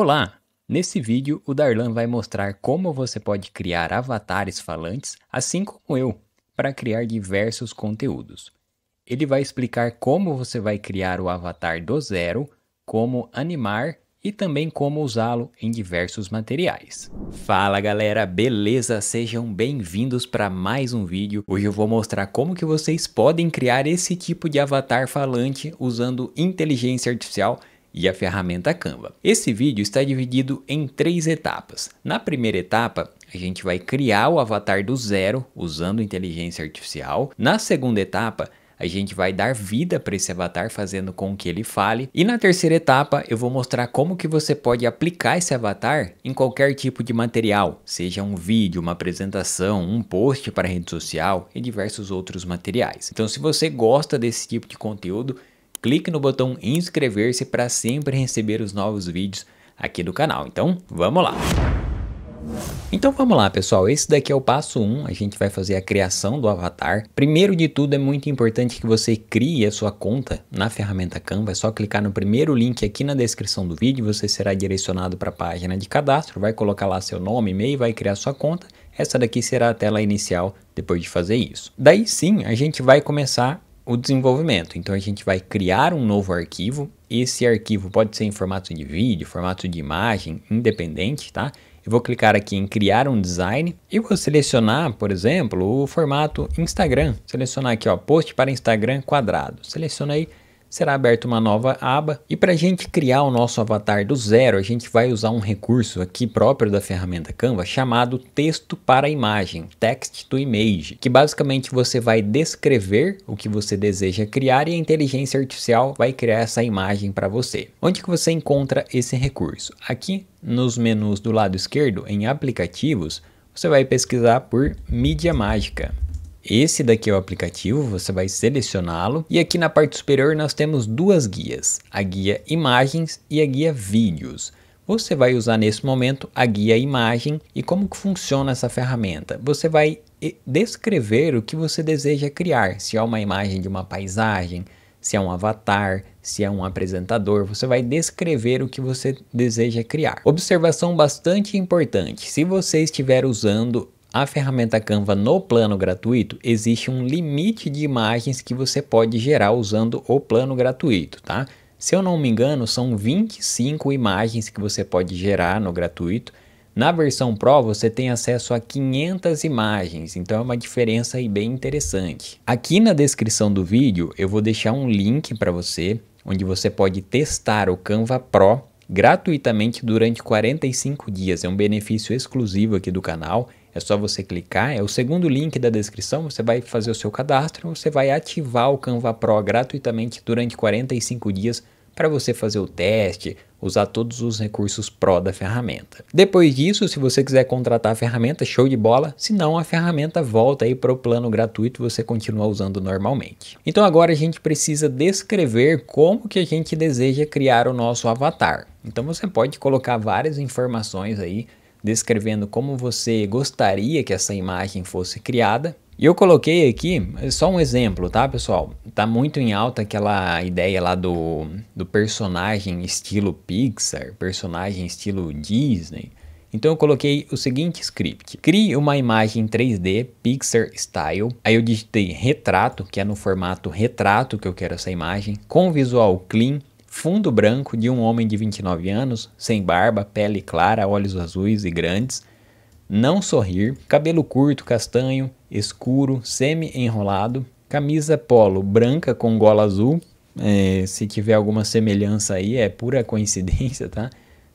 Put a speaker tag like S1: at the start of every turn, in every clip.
S1: Olá! Nesse vídeo, o Darlan vai mostrar como você pode criar avatares falantes, assim como eu, para criar diversos conteúdos. Ele vai explicar como você vai criar o avatar do zero, como animar e também como usá-lo em diversos materiais. Fala galera, beleza? Sejam bem-vindos para mais um vídeo. Hoje eu vou mostrar como que vocês podem criar esse tipo de avatar falante usando inteligência artificial e a ferramenta Canva. Esse vídeo está dividido em três etapas. Na primeira etapa, a gente vai criar o avatar do zero usando inteligência artificial. Na segunda etapa, a gente vai dar vida para esse avatar fazendo com que ele fale. E na terceira etapa eu vou mostrar como que você pode aplicar esse avatar em qualquer tipo de material, seja um vídeo, uma apresentação, um post para rede social e diversos outros materiais. Então se você gosta desse tipo de conteúdo, clique no botão inscrever-se para sempre receber os novos vídeos aqui do canal. Então, vamos lá! Então vamos lá pessoal, esse daqui é o passo 1, um. a gente vai fazer a criação do avatar. Primeiro de tudo é muito importante que você crie a sua conta na ferramenta Canva, é só clicar no primeiro link aqui na descrição do vídeo, você será direcionado para a página de cadastro, vai colocar lá seu nome, e-mail, vai criar sua conta. Essa daqui será a tela inicial depois de fazer isso. Daí sim, a gente vai começar o desenvolvimento. Então a gente vai criar um novo arquivo. Esse arquivo pode ser em formato de vídeo, formato de imagem, independente, tá? Eu vou clicar aqui em criar um design e vou selecionar, por exemplo, o formato Instagram. Selecionar aqui, ó, post para Instagram quadrado. aí será aberta uma nova aba e para a gente criar o nosso avatar do zero, a gente vai usar um recurso aqui próprio da ferramenta Canva chamado texto para imagem, text to image, que basicamente você vai descrever o que você deseja criar e a inteligência artificial vai criar essa imagem para você. Onde que você encontra esse recurso? Aqui nos menus do lado esquerdo, em aplicativos, você vai pesquisar por mídia mágica. Esse daqui é o aplicativo, você vai selecioná-lo e aqui na parte superior nós temos duas guias, a guia imagens e a guia vídeos. Você vai usar nesse momento a guia imagem e como que funciona essa ferramenta. Você vai eh, descrever o que você deseja criar, se é uma imagem de uma paisagem, se é um avatar, se é um apresentador, você vai descrever o que você deseja criar. Observação bastante importante, se você estiver usando a ferramenta Canva no plano gratuito, existe um limite de imagens que você pode gerar usando o plano gratuito, tá? Se eu não me engano, são 25 imagens que você pode gerar no gratuito. Na versão Pro, você tem acesso a 500 imagens, então é uma diferença aí bem interessante. Aqui na descrição do vídeo, eu vou deixar um link para você, onde você pode testar o Canva Pro gratuitamente durante 45 dias. É um benefício exclusivo aqui do canal é só você clicar, é o segundo link da descrição, você vai fazer o seu cadastro, você vai ativar o Canva Pro gratuitamente durante 45 dias para você fazer o teste, usar todos os recursos Pro da ferramenta. Depois disso, se você quiser contratar a ferramenta, show de bola, se não a ferramenta volta aí para o plano gratuito e você continua usando normalmente. Então agora a gente precisa descrever como que a gente deseja criar o nosso avatar. Então você pode colocar várias informações aí descrevendo como você gostaria que essa imagem fosse criada. E eu coloquei aqui é só um exemplo, tá, pessoal? Tá muito em alta aquela ideia lá do, do personagem estilo Pixar, personagem estilo Disney. Então eu coloquei o seguinte script. Crie uma imagem 3D Pixar Style. Aí eu digitei retrato, que é no formato retrato que eu quero essa imagem, com visual clean fundo branco de um homem de 29 anos, sem barba, pele clara, olhos azuis e grandes, não sorrir, cabelo curto, castanho, escuro, semi-enrolado, camisa polo branca com gola azul, é, se tiver alguma semelhança aí é pura coincidência, tá?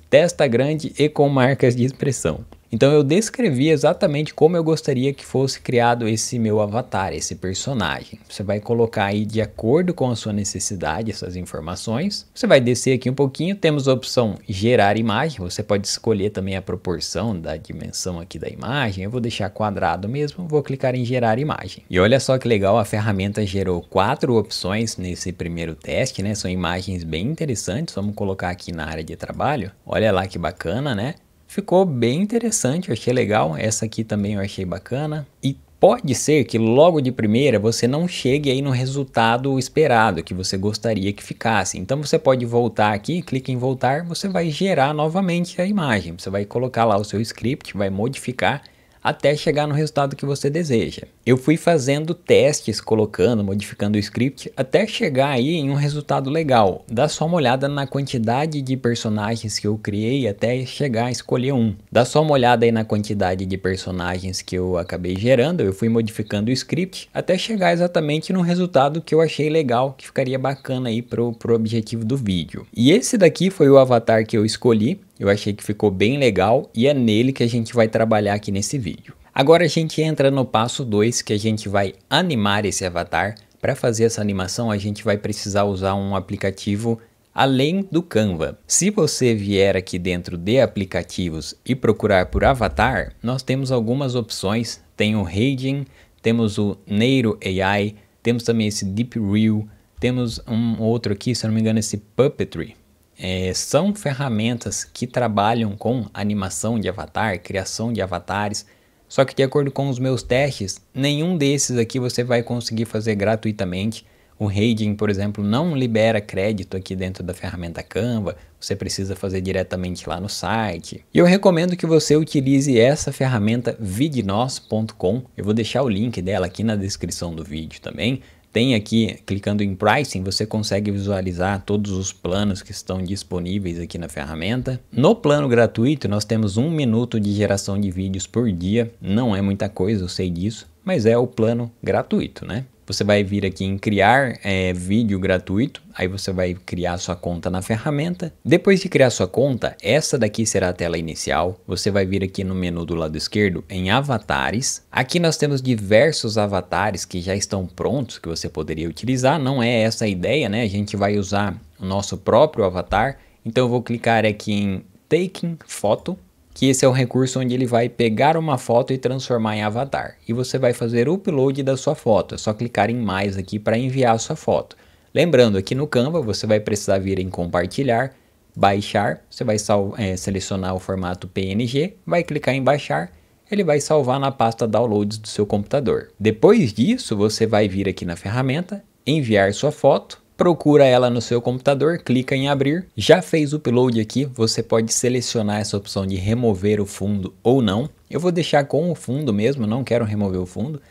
S1: Testa grande e com marcas de expressão. Então eu descrevi exatamente como eu gostaria que fosse criado esse meu avatar, esse personagem. Você vai colocar aí de acordo com a sua necessidade essas informações. Você vai descer aqui um pouquinho, temos a opção gerar imagem, você pode escolher também a proporção da dimensão aqui da imagem. Eu vou deixar quadrado mesmo, vou clicar em gerar imagem. E olha só que legal, a ferramenta gerou quatro opções nesse primeiro teste, né? São imagens bem interessantes, vamos colocar aqui na área de trabalho. Olha lá que bacana, né? Ficou bem interessante, eu achei legal. Essa aqui também eu achei bacana. E pode ser que logo de primeira você não chegue aí no resultado esperado que você gostaria que ficasse. Então você pode voltar aqui, clique em voltar, você vai gerar novamente a imagem. Você vai colocar lá o seu script, vai modificar até chegar no resultado que você deseja. Eu fui fazendo testes, colocando, modificando o script, até chegar aí em um resultado legal. Dá só uma olhada na quantidade de personagens que eu criei até chegar a escolher um. Dá só uma olhada aí na quantidade de personagens que eu acabei gerando, eu fui modificando o script até chegar exatamente no resultado que eu achei legal, que ficaria bacana aí pro, pro objetivo do vídeo. E esse daqui foi o avatar que eu escolhi, eu achei que ficou bem legal e é nele que a gente vai trabalhar aqui nesse vídeo. Agora a gente entra no passo 2 que a gente vai animar esse avatar. Para fazer essa animação a gente vai precisar usar um aplicativo além do Canva. Se você vier aqui dentro de aplicativos e procurar por avatar, nós temos algumas opções. Tem o Raging, temos o Neiro AI, temos também esse Deep Real, temos um outro aqui, se não me engano, esse Puppetry. É, são ferramentas que trabalham com animação de avatar, criação de avatares, só que de acordo com os meus testes, nenhum desses aqui você vai conseguir fazer gratuitamente. O Raiding, por exemplo, não libera crédito aqui dentro da ferramenta Canva, você precisa fazer diretamente lá no site. E eu recomendo que você utilize essa ferramenta vidnos.com, eu vou deixar o link dela aqui na descrição do vídeo também, tem aqui, clicando em Pricing, você consegue visualizar todos os planos que estão disponíveis aqui na ferramenta. No plano gratuito, nós temos um minuto de geração de vídeos por dia. Não é muita coisa, eu sei disso, mas é o plano gratuito, né? Você vai vir aqui em criar é, vídeo gratuito, aí você vai criar sua conta na ferramenta. Depois de criar sua conta, essa daqui será a tela inicial. Você vai vir aqui no menu do lado esquerdo em avatares. Aqui nós temos diversos avatares que já estão prontos que você poderia utilizar. Não é essa a ideia, né? A gente vai usar o nosso próprio avatar. Então eu vou clicar aqui em Taking Photo que esse é um recurso onde ele vai pegar uma foto e transformar em avatar. E você vai fazer o upload da sua foto, é só clicar em mais aqui para enviar a sua foto. Lembrando, aqui no Canva você vai precisar vir em compartilhar, baixar, você vai é, selecionar o formato PNG, vai clicar em baixar, ele vai salvar na pasta downloads do seu computador. Depois disso, você vai vir aqui na ferramenta, enviar sua foto, procura ela no seu computador, clica em abrir, já fez o upload aqui, você pode selecionar essa opção de remover o fundo ou não. Eu vou deixar com o fundo mesmo, não quero remover o fundo.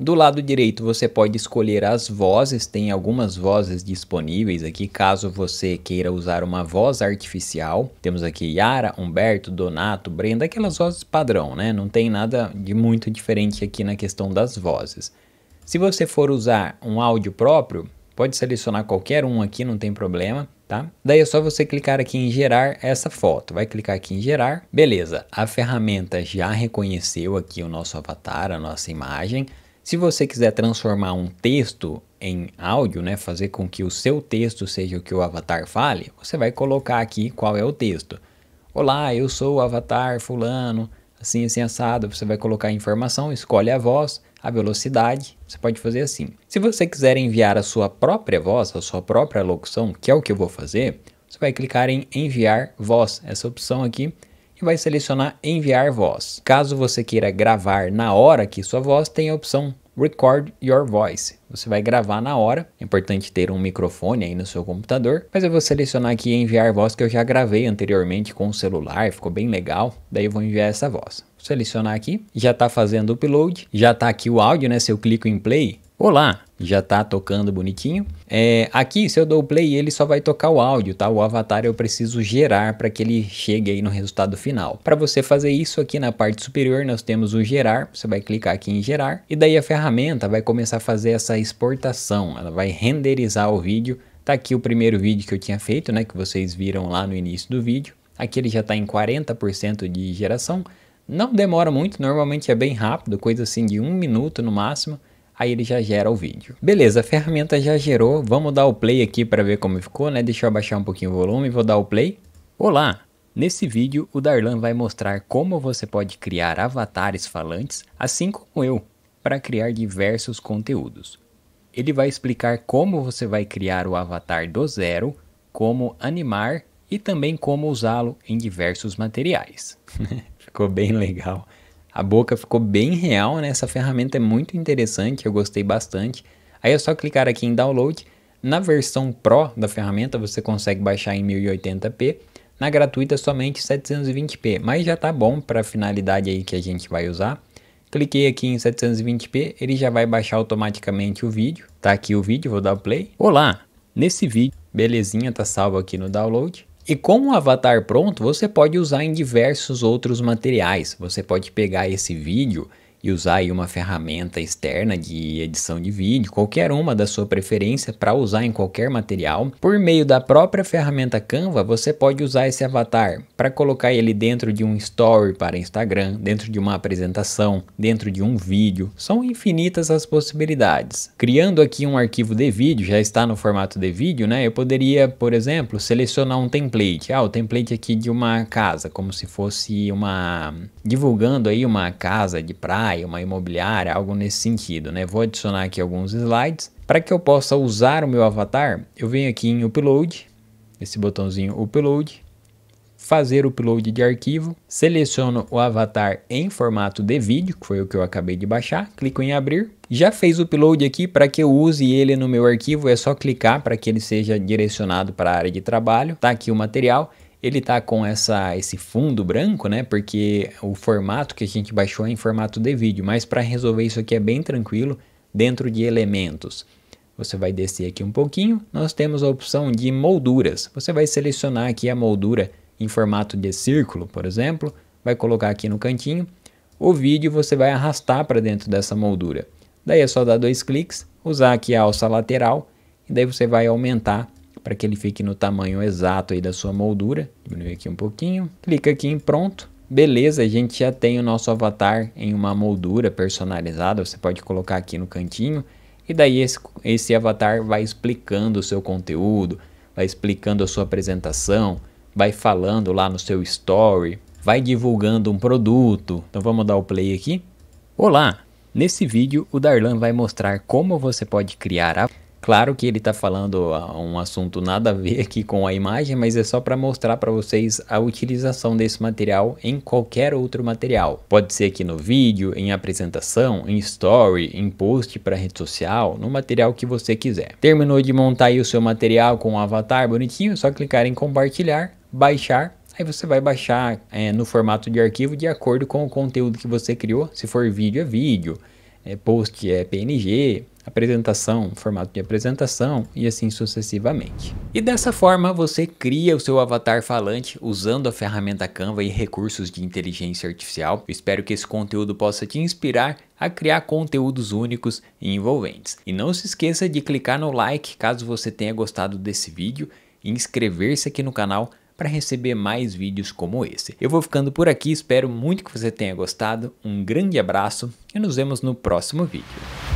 S1: Do lado direito você pode escolher as vozes, tem algumas vozes disponíveis aqui, caso você queira usar uma voz artificial. Temos aqui Yara, Humberto, Donato, Brenda, aquelas vozes padrão, né? Não tem nada de muito diferente aqui na questão das vozes. Se você for usar um áudio próprio, Pode selecionar qualquer um aqui, não tem problema, tá? Daí é só você clicar aqui em gerar essa foto. Vai clicar aqui em gerar. Beleza, a ferramenta já reconheceu aqui o nosso avatar, a nossa imagem. Se você quiser transformar um texto em áudio, né, fazer com que o seu texto seja o que o avatar fale, você vai colocar aqui qual é o texto. Olá, eu sou o avatar fulano, assim, assim, assado. Você vai colocar a informação, escolhe a voz a velocidade, você pode fazer assim. Se você quiser enviar a sua própria voz, a sua própria locução, que é o que eu vou fazer, você vai clicar em enviar voz, essa opção aqui, e vai selecionar enviar voz. Caso você queira gravar na hora que sua voz, tem a opção Record Your Voice. Você vai gravar na hora. É importante ter um microfone aí no seu computador. Mas eu vou selecionar aqui enviar voz que eu já gravei anteriormente com o celular. Ficou bem legal. Daí eu vou enviar essa voz selecionar aqui, já está fazendo o upload, já está aqui o áudio, né? Se eu clico em play, olá, já está tocando bonitinho. É, aqui, se eu dou play, ele só vai tocar o áudio, tá? O avatar eu preciso gerar para que ele chegue aí no resultado final. Para você fazer isso aqui na parte superior, nós temos o gerar, você vai clicar aqui em gerar, e daí a ferramenta vai começar a fazer essa exportação, ela vai renderizar o vídeo. Tá aqui o primeiro vídeo que eu tinha feito, né, que vocês viram lá no início do vídeo. Aqui ele já está em 40% de geração, não demora muito, normalmente é bem rápido, coisa assim de um minuto no máximo. Aí ele já gera o vídeo. Beleza, a ferramenta já gerou. Vamos dar o play aqui para ver como ficou, né? Deixa eu abaixar um pouquinho o volume, e vou dar o play. Olá! Nesse vídeo, o Darlan vai mostrar como você pode criar avatares falantes, assim como eu, para criar diversos conteúdos. Ele vai explicar como você vai criar o avatar do zero, como animar e também como usá-lo em diversos materiais. ficou bem legal. A boca ficou bem real, né? Essa ferramenta é muito interessante, eu gostei bastante. Aí é só clicar aqui em download. Na versão Pro da ferramenta você consegue baixar em 1080p, na gratuita somente 720p, mas já tá bom para a finalidade aí que a gente vai usar. Cliquei aqui em 720p, ele já vai baixar automaticamente o vídeo. Tá aqui o vídeo, vou dar o play. Olá, nesse vídeo, belezinha, tá salvo aqui no download. E com o avatar pronto, você pode usar em diversos outros materiais. Você pode pegar esse vídeo e usar aí uma ferramenta externa de edição de vídeo, qualquer uma da sua preferência para usar em qualquer material. Por meio da própria ferramenta Canva, você pode usar esse avatar para colocar ele dentro de um story para Instagram, dentro de uma apresentação, dentro de um vídeo. São infinitas as possibilidades. Criando aqui um arquivo de vídeo, já está no formato de vídeo, né? Eu poderia, por exemplo, selecionar um template. Ah, o template aqui de uma casa, como se fosse uma divulgando aí uma casa de praia uma imobiliária, algo nesse sentido, né? Vou adicionar aqui alguns slides. Para que eu possa usar o meu avatar, eu venho aqui em Upload, esse botãozinho Upload, fazer o upload de arquivo, seleciono o avatar em formato de vídeo, que foi o que eu acabei de baixar, clico em abrir. Já fez o upload aqui, para que eu use ele no meu arquivo é só clicar para que ele seja direcionado para a área de trabalho. Tá aqui o material. Ele tá com essa, esse fundo branco, né? Porque o formato que a gente baixou é em formato de vídeo, mas para resolver isso aqui é bem tranquilo dentro de elementos. Você vai descer aqui um pouquinho, nós temos a opção de molduras. Você vai selecionar aqui a moldura em formato de círculo, por exemplo, vai colocar aqui no cantinho. O vídeo você vai arrastar para dentro dessa moldura. Daí é só dar dois cliques, usar aqui a alça lateral e daí você vai aumentar para que ele fique no tamanho exato aí da sua moldura. Diminui aqui um pouquinho. Clica aqui em pronto. Beleza, a gente já tem o nosso avatar em uma moldura personalizada, você pode colocar aqui no cantinho. E daí esse, esse avatar vai explicando o seu conteúdo, vai explicando a sua apresentação, vai falando lá no seu story, vai divulgando um produto. Então vamos dar o play aqui. Olá! Nesse vídeo o Darlan vai mostrar como você pode criar a Claro que ele está falando ah, um assunto nada a ver aqui com a imagem, mas é só para mostrar para vocês a utilização desse material em qualquer outro material. Pode ser aqui no vídeo, em apresentação, em story, em post para rede social, no material que você quiser. Terminou de montar o seu material com o um avatar bonitinho, é só clicar em compartilhar, baixar aí você vai baixar é, no formato de arquivo de acordo com o conteúdo que você criou. Se for vídeo, é vídeo é post é PNG, apresentação, formato de apresentação e assim sucessivamente. E dessa forma você cria o seu avatar falante usando a ferramenta Canva e recursos de inteligência artificial. Eu espero que esse conteúdo possa te inspirar a criar conteúdos únicos e envolventes. E não se esqueça de clicar no like caso você tenha gostado desse vídeo e inscrever-se aqui no canal para receber mais vídeos como esse. Eu vou ficando por aqui, espero muito que você tenha gostado, um grande abraço e nos vemos no próximo vídeo.